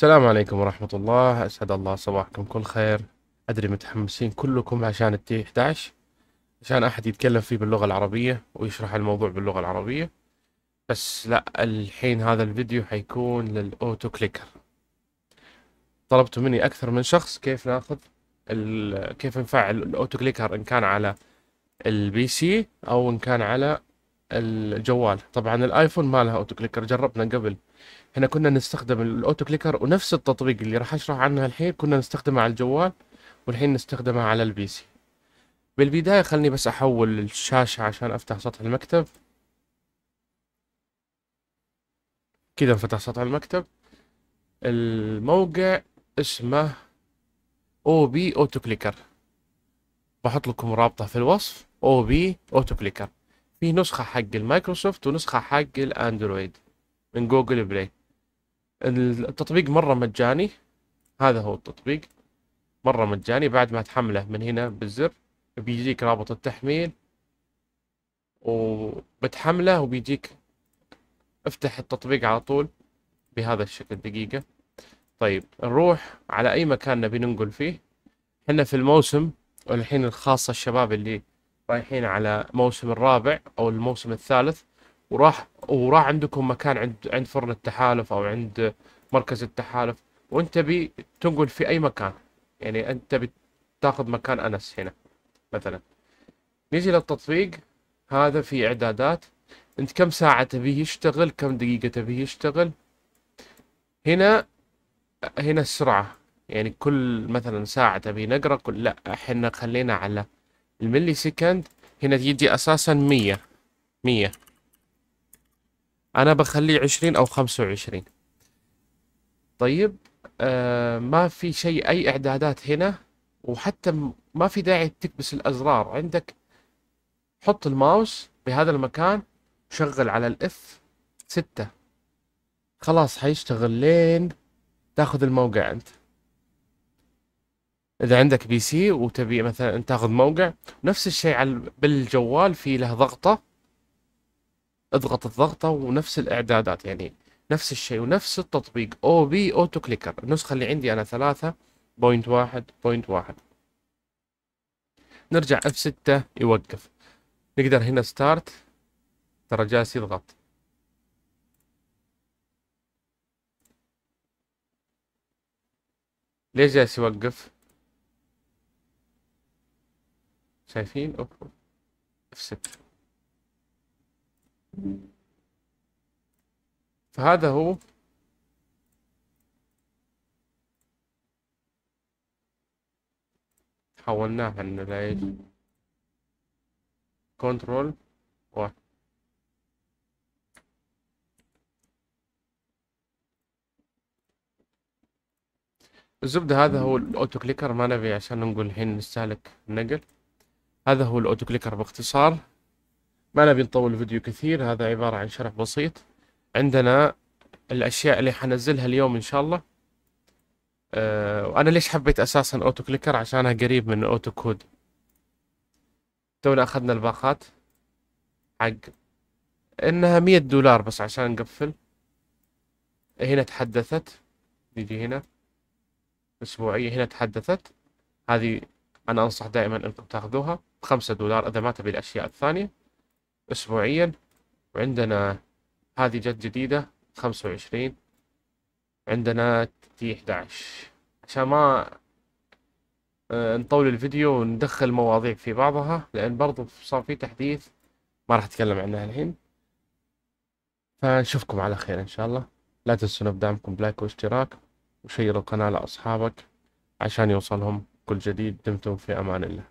السلام عليكم ورحمة الله أسعد الله صباحكم كل خير أدري متحمسين كلكم عشان التي 11 عشان أحد يتكلم فيه باللغة العربية ويشرح الموضوع باللغة العربية بس لا الحين هذا الفيديو حيكون للأوتو كليكر طلبتوا مني أكثر من شخص كيف ناخذ كيف نفعل الأوتو كليكر إن كان على البي سي أو إن كان على الجوال طبعا الايفون ما لها اوتو كليكر جربنا قبل احنا كنا نستخدم الاوتو كليكر ونفس التطبيق اللي راح اشرح عنه الحين كنا نستخدمه على الجوال والحين نستخدمه على البي سي بالبداية خلني بس احول الشاشة عشان افتح سطح المكتب كذا انفتح سطح المكتب الموقع اسمه او بي اوتو كليكر بحط لكم رابطه في الوصف او بي اوتو كليكر في نسخة حق المايكروسوفت ونسخة حق الاندرويد من جوجل بلاي التطبيق مرة مجاني هذا هو التطبيق مرة مجاني بعد ما تحمله من هنا بالزر بيجيك رابط التحميل وبتحمله وبيجيك افتح التطبيق على طول بهذا الشكل دقيقة طيب نروح على أي مكان نبي ننقل فيه احنا في الموسم والحين الخاصة الشباب اللي رايحين على موسم الرابع او الموسم الثالث وراح وراح عندكم مكان عند عند فرن التحالف او عند مركز التحالف وانت بي تنقل في اي مكان يعني انت بتاخذ مكان انس هنا مثلا نيجي للتطبيق هذا في اعدادات انت كم ساعة تبيه يشتغل كم دقيقة تبيه يشتغل هنا هنا السرعة يعني كل مثلا ساعة تبي نقرأ كل لا احنا خلينا على الملي سكند هنا يجي اساسا 100 100 انا بخليه 20 او 25 طيب آه ما في شيء اي اعدادات هنا وحتى ما في داعي تكبس الازرار عندك حط الماوس بهذا المكان شغل على الاف 6 خلاص حيشتغل لين تاخذ الموقع انت اذا عندك بي سي وتبي مثلا تاخذ موقع نفس الشيء على بالجوال في له ضغطه اضغط الضغطه ونفس الاعدادات يعني نفس الشيء ونفس التطبيق او بي اوتو كليكر النسخه اللي عندي انا 3.1.1 نرجع اف 6 يوقف نقدر هنا ستارت ترى جالس يضغط ليش جالس يوقف شايفين اوبو اف 6 فهذا هو حولناها انه لايش كنترول واحد الزبدة هذا هو الاوتو كليكر ما نبي عشان نقول الحين نستهلك النقل هذا هو الاوتو كليكر باختصار ما نبي نطول الفيديو كثير هذا عبارة عن شرح بسيط عندنا الاشياء اللي حنزلها اليوم ان شاء الله أه وانا ليش حبيت اساسا اوتو كليكر عشانها قريب من اوتو كود تونا اخذنا الباقات حق انها مية دولار بس عشان نقفل هنا تحدثت نيجي هنا اسبوعية هنا تحدثت هذه انا انصح دائما انكم تاخذوها بخمسة دولار إذا ما تبي الأشياء الثانية أسبوعيا وعندنا هذه جت جديدة خمسة وعشرين عندنا تي 11 عشان ما آه، نطول الفيديو وندخل مواضيع في بعضها لأن برضو صار في تحديث ما راح أتكلم عنها الحين فنشوفكم على خير إن شاء الله لا تنسون بدعمكم بلايك واشتراك وشير القناة لأصحابك عشان يوصلهم كل جديد دمتم في أمان الله